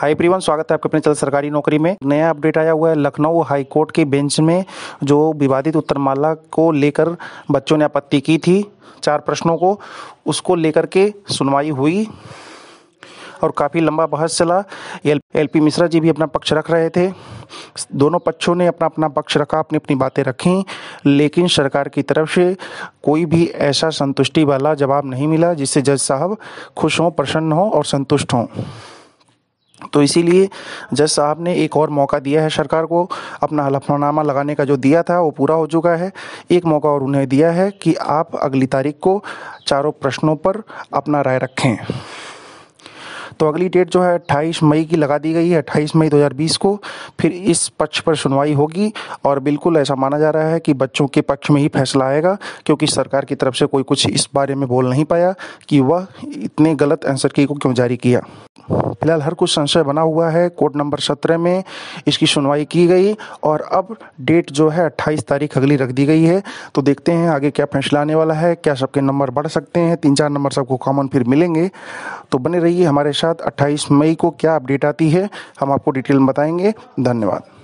high प्रीवन स्वागत है आपके अपने चल सरकारी नौकरी में नया अपडेट आया हुआ है लखनऊ हाई कोर्ट के बेंच में जो विवादित उत्तरमाला को लेकर बच्चों ने आपत्ति की थी चार प्रश्नों को उसको लेकर के सुनवाई हुई और काफ़ी लंबा बहस चला L L P Mishra ji भी अपना पक्ष रख रहे थे दोनों पक्षों ने अपना अपना पक्ष रखा अपनी अपनी बातें रखी लेकिन सरकार की तरफ से कोई भी ऐसा संतुष्टि वाला जवाब नहीं मिला जिससे जज साहब खुश हों प्रसन्न हों और संतुष्ट हों तो इसीलिए जज साहब ने एक और मौका दिया है सरकार को अपना हलफनामा लगाने का जो दिया था वो पूरा हो चुका है एक मौका और उन्हें दिया है कि आप अगली तारीख को चारों प्रश्नों पर अपना राय रखें तो अगली डेट जो है 28 मई की लगा दी गई है 28 मई 2020 को फिर इस पक्ष पर सुनवाई होगी और बिल्कुल ऐसा माना जा रहा है कि बच्चों के पक्ष में ही फैसला आएगा क्योंकि सरकार की तरफ से कोई कुछ इस बारे में बोल नहीं पाया कि वह इतने गलत आंसर की को क्यों जारी किया फिलहाल हर कुछ संशय बना हुआ है कोर्ट नंबर सत्रह में इसकी सुनवाई की गई और अब डेट जो है अट्ठाईस तारीख अगली रख दी गई है तो देखते हैं आगे क्या फैसला आने वाला है क्या सबके नंबर बढ़ सकते हैं तीन चार नंबर सबको कॉमन फिर मिलेंगे तो बने रहिए हमारे साथ अट्ठाईस मई को क्या अपडेट आती है हम आपको डिटेल में बताएंगे धन्यवाद